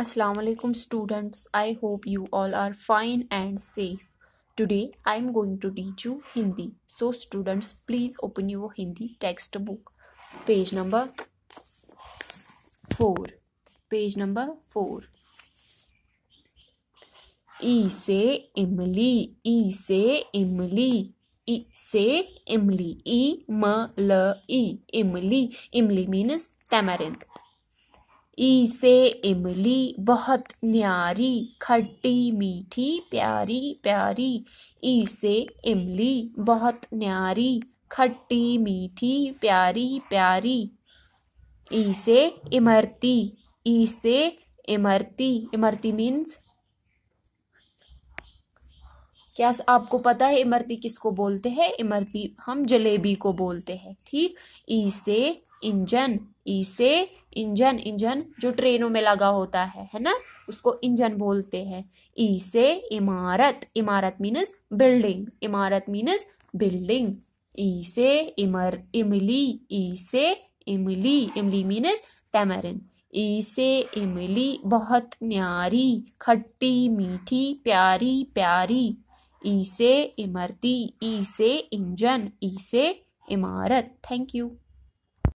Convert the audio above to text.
Assalamualaikum students I hope you all are fine and safe today I am going to teach you Hindi so students please open your Hindi textbook page number 4 page number 4 E E Emily, Emily, E इमली Emily, E ma इमली E Emily. Emily means tamarind इसे इमली बहुत न्यारी खट्टी मीठी प्यारी प्यारी इसे इमली बहुत न्यारी खट्टी मीठी प्यारी प्यारी इसे इमरती इसे इमरती इमरती मीन्स क्या आपको पता है इमरती किसको बोलते हैं इमरती हम जलेबी को बोलते हैं ठीक इसे इंजन ई से इंजन इंजन जो ट्रेनों में लगा होता है है ना उसको इंजन बोलते हैं ई से इमारत इमारत मीनस बिल्डिंग इमारत मीनस बिल्डिंग ई से इमर इमली इसे से इमली इमली मीनस तैमरिन ई से इमली बहुत न्यारी खट्टी मीठी प्यारी प्यारी ई से इमरती ई से इंजन ई से इमारत थैंक यू